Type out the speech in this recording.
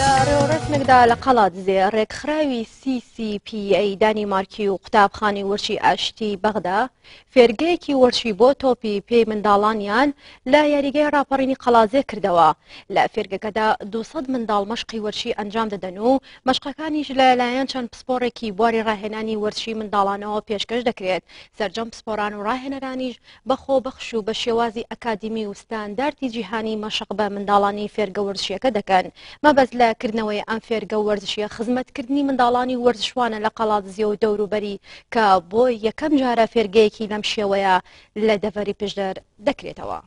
ڕۆڕەتمێکدا لە قەڵاتزێ ڕێکخراوی CCPA دانی مارکی و قوتابخانی وەرشی ئاشتی بەغدا فێرگەیەکی وەرشی بۆ تۆپی پێی منداڵانیان لە یاریگەی راپەڕینی قەڵازێ کردەوە لە فێرگەکەدا 200 منداڵ مەشقی وەرشی ئەنجام دەدەن و مەشقەکانیش لەلایەن چەند پسپۆڕێکی بواری ڕاهێنانی وەرشی منداڵانەوە پێشکەش دەکرێت سەررجەم پسپۆران و ڕاهێنەرانیش بەخۆ بەخش و بە شێوازی ئەکادمی وستان دارتی جیهانی مەشق بە منداڵانی فێرگە وەرشیەکە دەکەن مەبەز لە لەکردنەوەی ئەم فێرگە وەرزشیە خزمەتکردنی منداڵانی وەرزشوانە لە قەڵاتزیە و دەوروبەری کە بۆ یەکەم جارە فێرگەیەکی لەم شێوەیە لە دەڤری پشدەر دەکرێتەوە.